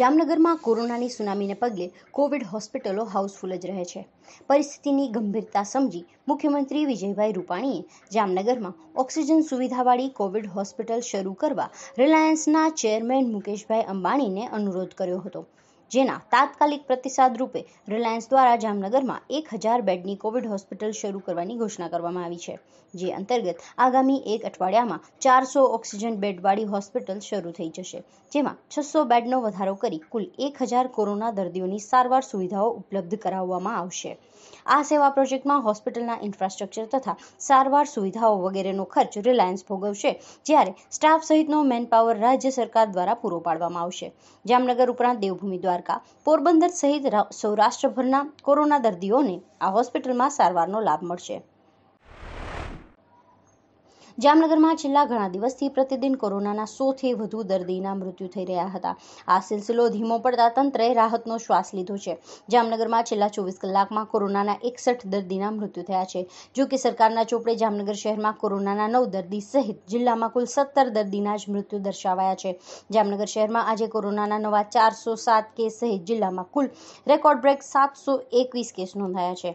જામનગરમાં કોરોનાની સુનામીને પગલે કોવિડ હોસ્પિટલો હાઉસફુલ જ રહે છે પરિસ્થિતિની ગંભીરતા સમજી મુખ્યમંત્રી વિજયભાઈ રૂપાણીએ જામનગરમાં ઓક્સિજન સુવિધાવાળી કોવિડ હોસ્પિટલ શરૂ કરવા રિલાયન્સના ચેરમેન મુકેશભાઈ અંબાણીને અનુરોધ કર્યો હતો જેના તાત્કાલિક પ્રતિસાદ રૂપે રિલાયન્સ દ્વારા જામનગરમાં એક હજાર બેડની કોવિડ હોસ્પિટલ શરૂ કરવાની ઘોષણા કરવામાં આવી છે જે અંતર્ગત આગામી એક અઠવાડિયામાં ચારસો ઓક્સિજન બેડવાળી હોસ્પિટલ શરૂ થઈ જશે જેમાં છસો બેડનો વધારો કરી કુલ એક હજાર કોરોના દર્દીઓની સારવાર સુવિધાઓ ઉપલબ્ધ કરાવવામાં આવશે આ સેવા પ્રોજેક્ટમાં હોસ્પિટલના ઇન્ફ્રાસ્ટ્રક્ચર તથા સારવાર સુવિધાઓ વગેરેનો ખર્ચ રિલાયન્સ ભોગવશે જ્યારે સ્ટાફ સહિતનો મેનપાવર રાજ્ય સરકાર દ્વારા પૂરો પાડવામાં આવશે જામનગર ઉપરાંત દેવભૂમિ દ્વારા દ્વારકા પોરબંદર સહિત સૌરાષ્ટ્રભરના કોરોના દર્દીઓને આ હોસ્પિટલમાં સારવારનો લાભ મળશે જામનગરમાં છેલ્લા ઘણા દિવસથી પ્રતિદિન કોરોનાના સોથી વધુ દર્દીના મૃત્યુ થઈ રહ્યા હતા આ સિલસિલો ધીમો પડતા તંત્રએ રાહતનો શ્વાસ લીધો છે જામનગરમાં છેલ્લા ચોવીસ કલાકમાં કોરોનાના એકસઠ દર્દીના મૃત્યુ થયા છે જો કે સરકારના ચોપડે જામનગર શહેરમાં કોરોનાના નવ દર્દી સહિત જિલ્લામાં કુલ સત્તર દર્દીના જ મૃત્યુ દર્શાવાયા છે જામનગર શહેરમાં આજે કોરોનાના નવા ચારસો સાત કેસ સહિત જિલ્લામાં કુલ રેકોર્ડ બ્રેક સાતસો એકવીસ કેસ નોંધાયા છે